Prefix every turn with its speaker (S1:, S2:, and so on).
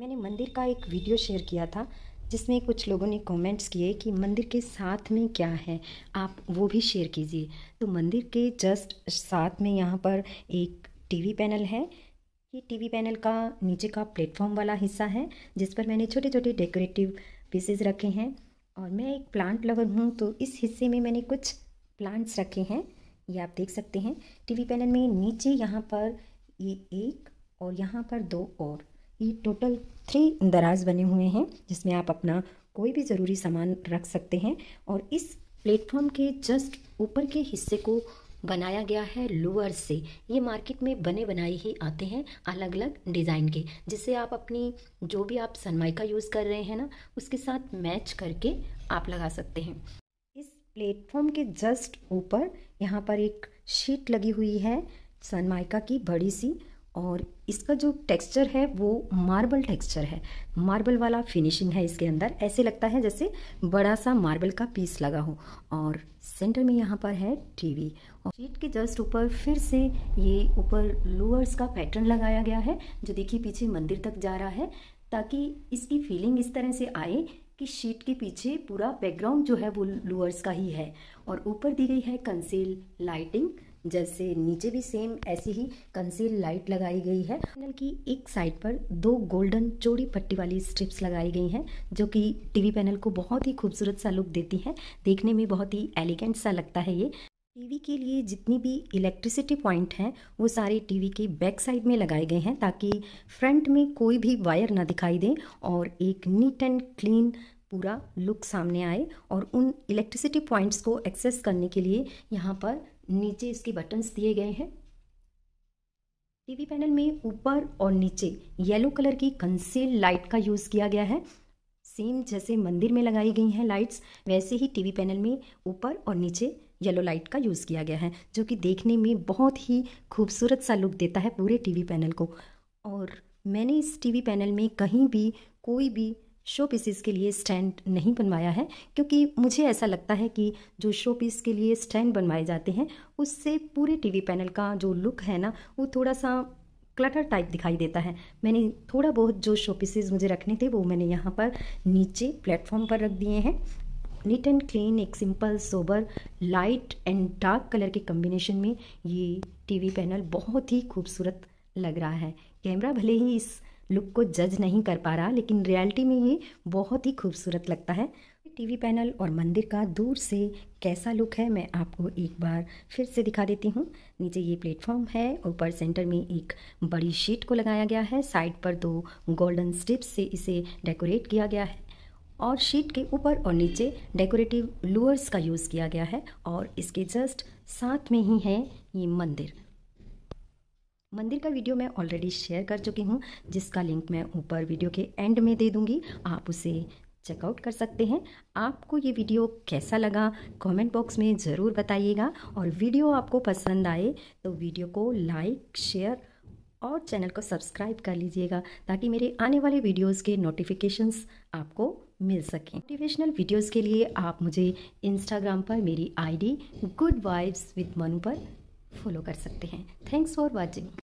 S1: मैंने मंदिर का एक वीडियो शेयर किया था जिसमें कुछ लोगों ने कमेंट्स किए कि मंदिर के साथ में क्या है आप वो भी शेयर कीजिए तो मंदिर के जस्ट साथ में यहाँ पर एक टीवी पैनल है ये टीवी पैनल का नीचे का प्लेटफॉर्म वाला हिस्सा है जिस पर मैंने छोटे छोटे डेकोरेटिव पीसेज रखे हैं और मैं एक प्लांट लवर हूँ तो इस हिस्से में मैंने कुछ प्लांट्स रखे हैं ये आप देख सकते हैं टीवी पैनल में नीचे यहाँ पर ये एक और यहाँ पर दो और ये टोटल थ्री दराज बने हुए हैं जिसमें आप अपना कोई भी ज़रूरी सामान रख सकते हैं और इस प्लेटफॉर्म के जस्ट ऊपर के हिस्से को बनाया गया है लोअर से ये मार्केट में बने बनाए ही आते हैं अलग अलग डिज़ाइन के जिससे आप अपनी जो भी आप सनमाइका यूज़ कर रहे हैं ना उसके साथ मैच करके आप लगा सकते हैं इस प्लेटफॉर्म के जस्ट ऊपर यहाँ पर एक शीट लगी हुई है सनमाइका की बड़ी सी और इसका जो टेक्सचर है वो मार्बल टेक्सचर है मार्बल वाला फिनिशिंग है इसके अंदर ऐसे लगता है जैसे बड़ा सा मार्बल का पीस लगा हो और सेंटर में यहाँ पर है टीवी और शीट के जस्ट ऊपर फिर से ये ऊपर लोअर्स का पैटर्न लगाया गया है जो देखिए पीछे मंदिर तक जा रहा है ताकि इसकी फीलिंग इस तरह से आए कि शीट के पीछे पूरा बैकग्राउंड जो है वो लोअर्स का ही है और ऊपर दी गई है कंसील लाइटिंग जैसे नीचे भी सेम ऐसी ही कंसील लाइट लगाई गई है पैनल की एक साइड पर दो गोल्डन चौड़ी पट्टी वाली स्ट्रिप्स लगाई गई हैं जो कि टीवी पैनल को बहुत ही खूबसूरत सा लुक देती हैं देखने में बहुत ही एलिगेंट सा लगता है ये टीवी के लिए जितनी भी इलेक्ट्रिसिटी पॉइंट हैं वो सारे टीवी के बैक साइड में लगाए गए हैं ताकि फ्रंट में कोई भी वायर ना दिखाई दे और एक नीट एंड क्लीन पूरा लुक सामने आए और उन इलेक्ट्रिसिटी पॉइंट्स को एक्सेस करने के लिए यहाँ पर नीचे इसके बटन्स दिए गए हैं टीवी पैनल में ऊपर और नीचे येलो कलर की कंसील लाइट का यूज़ किया गया है सेम जैसे मंदिर में लगाई गई हैं लाइट्स वैसे ही टीवी पैनल में ऊपर और नीचे येलो लाइट का यूज़ किया गया है जो कि देखने में बहुत ही खूबसूरत सा लुक देता है पूरे टीवी पैनल को और मैंने इस टीवी पैनल में कहीं भी कोई भी शो पीसीस के लिए स्टैंड नहीं बनवाया है क्योंकि मुझे ऐसा लगता है कि जो शो पीस के लिए स्टैंड बनवाए जाते हैं उससे पूरे टीवी पैनल का जो लुक है ना वो थोड़ा सा क्लटर टाइप दिखाई देता है मैंने थोड़ा बहुत जो शो पीसेज मुझे रखने थे वो मैंने यहाँ पर नीचे प्लेटफॉर्म पर रख दिए हैं नीट एंड क्लीन एक simple sober light and dark colour के कम्बिनेशन में ये टीवी पैनल बहुत ही खूबसूरत लग रहा है कैमरा भले ही इस लुक को जज नहीं कर पा रहा लेकिन रियलिटी में ये बहुत ही खूबसूरत लगता है टीवी पैनल और मंदिर का दूर से कैसा लुक है मैं आपको एक बार फिर से दिखा देती हूँ नीचे ये प्लेटफॉर्म है ऊपर सेंटर में एक बड़ी शीट को लगाया गया है साइड पर दो गोल्डन स्टिप्स से इसे डेकोरेट किया गया है और शीट के ऊपर और नीचे डेकोरेटिव लूअर्स का यूज़ किया गया है और इसके जस्ट साथ में ही है ये मंदिर मंदिर का वीडियो मैं ऑलरेडी शेयर कर चुकी हूँ जिसका लिंक मैं ऊपर वीडियो के एंड में दे दूँगी आप उसे चेकआउट कर सकते हैं आपको ये वीडियो कैसा लगा कमेंट बॉक्स में ज़रूर बताइएगा और वीडियो आपको पसंद आए तो वीडियो को लाइक शेयर और चैनल को सब्सक्राइब कर लीजिएगा ताकि मेरे आने वाले वीडियोज़ के नोटिफिकेशंस आपको मिल सकें मोटिवेशनल वीडियोज़ के लिए आप मुझे इंस्टाग्राम पर मेरी the good vibes with Manu पर फॉलो कर सकते हैं थैंक्स फॉर वॉचिंग